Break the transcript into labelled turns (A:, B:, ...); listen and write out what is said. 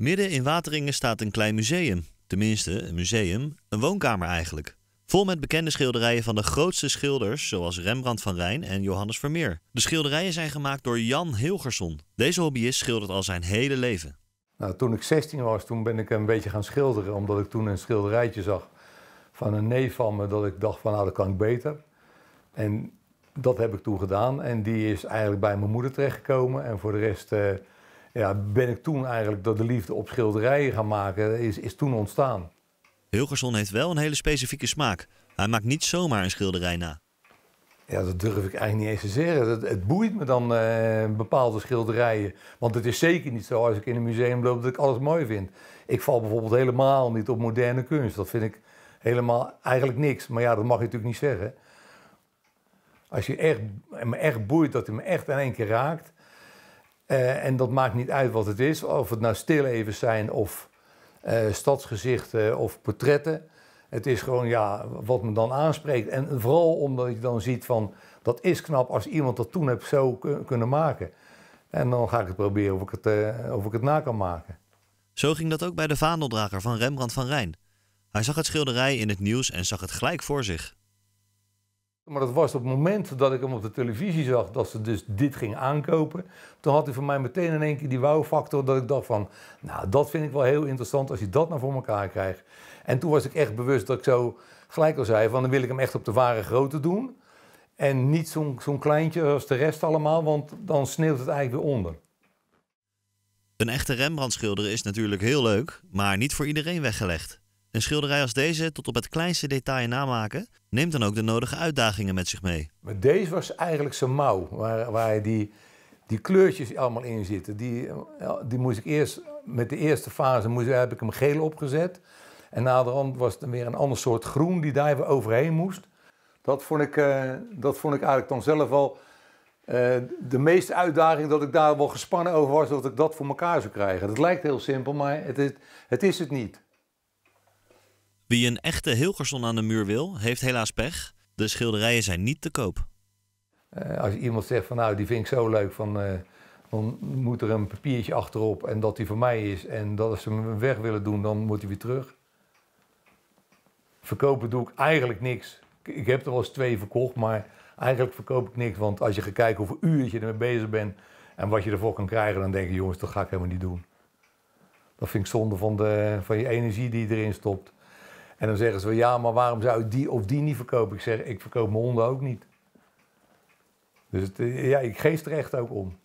A: Midden in Wateringen staat een klein museum. Tenminste, een museum, een woonkamer eigenlijk. Vol met bekende schilderijen van de grootste schilders, zoals Rembrandt van Rijn en Johannes Vermeer. De schilderijen zijn gemaakt door Jan Hilgerson. Deze hobbyist schildert al zijn hele leven. Nou, toen ik 16 was, toen ben ik een beetje gaan schilderen, omdat ik toen een schilderijtje
B: zag van een neef van me, dat ik dacht van nou, dat kan ik beter. En dat heb ik toen gedaan en die is eigenlijk bij mijn moeder terechtgekomen en voor de rest... Eh, ja,
A: ben ik toen eigenlijk dat de liefde op schilderijen gaan maken, is, is toen ontstaan. Hilgerson heeft wel een hele specifieke smaak. Hij maakt niet zomaar een schilderij na. Ja, dat durf
B: ik eigenlijk niet eens te zeggen. Het, het boeit me dan eh, bepaalde schilderijen. Want het is zeker niet zo als ik in een museum loop dat ik alles mooi vind. Ik val bijvoorbeeld helemaal niet op moderne kunst. Dat vind ik helemaal eigenlijk niks. Maar ja, dat mag je natuurlijk niet zeggen. Als je echt, me echt boeit, dat hij me echt in één keer raakt, eh, en dat maakt niet uit wat het is, of het nou stillevens zijn of eh, stadsgezichten of portretten. Het is gewoon ja, wat me dan aanspreekt. En vooral omdat je dan ziet van, dat is knap als iemand dat toen heeft zo kunnen maken. En dan ga ik het proberen of ik het, eh,
A: of ik het na kan maken. Zo ging dat ook bij de vaandeldrager van Rembrandt van Rijn. Hij zag het schilderij in het nieuws en zag het gelijk voor zich.
B: Maar dat was op het moment dat ik hem op de televisie zag dat ze dus dit ging aankopen. Toen had hij voor mij meteen in één keer die wow-factor dat ik dacht van, nou dat vind ik wel heel interessant als je dat nou voor elkaar krijgt. En toen was ik echt bewust dat ik zo gelijk al zei van dan wil ik hem echt op de ware grootte doen. En niet zo'n zo'n kleintje als de rest allemaal, want dan sneeuwt het eigenlijk weer onder.
A: Een echte Rembrandt schilderen is natuurlijk heel leuk, maar niet voor iedereen weggelegd. Een schilderij als deze, tot op het kleinste detail namaken, neemt dan ook de nodige uitdagingen met zich mee. Maar deze was eigenlijk zijn mouw, waar, waar die, die kleurtjes allemaal in zitten. Die,
B: die moest ik eerst, met de eerste fase moest, heb ik hem geel opgezet. En naderhand was het weer een ander soort groen die daar weer overheen moest. Dat vond ik, eh, dat vond ik eigenlijk dan zelf al eh, de meeste uitdaging dat ik daar wel gespannen over was dat ik dat voor elkaar zou krijgen. Dat lijkt heel simpel, maar het is het, is het niet.
A: Wie een echte Hilgerson aan de muur wil, heeft helaas pech. De schilderijen zijn niet te koop. Eh, als iemand zegt van nou, die vind ik zo leuk, van, eh, dan moet er een papiertje achterop
B: en dat die voor mij is. En dat als ze hem weg willen doen, dan moet hij weer terug. Verkopen doe ik eigenlijk niks. Ik heb er wel eens twee verkocht, maar eigenlijk verkoop ik niks. Want als je gaat kijken hoeveel uur je ermee bezig bent en wat je ervoor kan krijgen, dan denk je jongens, dat ga ik helemaal niet doen. Dat vind ik zonde van, de, van je energie die je erin stopt. En dan zeggen ze wel, ja, maar waarom zou ik die of die niet verkopen? Ik zeg, ik verkoop mijn honden ook niet. Dus het, ja, ik geef er echt ook om.